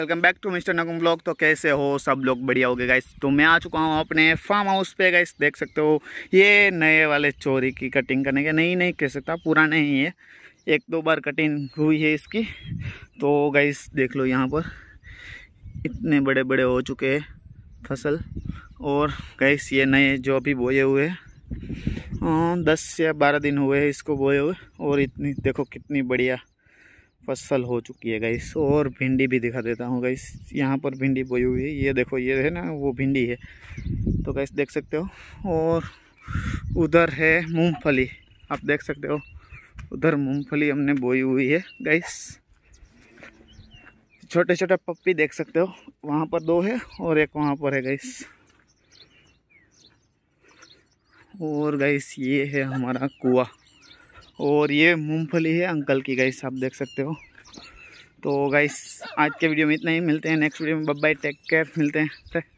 welcome back to mister Nagam blog तो कैसे हो सब लोग बढ़िया हो गए गाइस तो मैं आ चुका हूँ अपने फार्म हाउस पे गाइस देख सकते हो ये नए वाले चोरी की कटिंग करने के नहीं नहीं कह सकता पुराने ही है एक दो बार कटिंग हुई है इसकी तो गाइस देख लो यहाँ पर इतने बड़े बड़े हो चुके हैं फसल और गाइस ये नए जो अभी बोए हुए हैं दस या बारह दिन हुए हैं इसको बोए हुए और इतनी देखो कितनी बढ़िया फसल हो चुकी है गाइस और भिंडी भी दिखा देता हूँ गाइस यहाँ पर भिंडी बोई हुई है ये देखो ये है ना वो भिंडी है तो गाइस देख सकते हो और उधर है मूंगफली आप देख सकते हो उधर मूंगफली हमने बोई हुई है गाइस छोटे छोटे पप्पी देख सकते हो वहाँ पर दो है और एक वहाँ पर है गाइस और गाइस ये है हमारा कुआ और ये मूंगफली है अंकल की गाइस आप देख सकते हो तो गाइस आज के वीडियो में इतना ही मिलते हैं नेक्स्ट वीडियो में बब्बाई टेक केयर मिलते हैं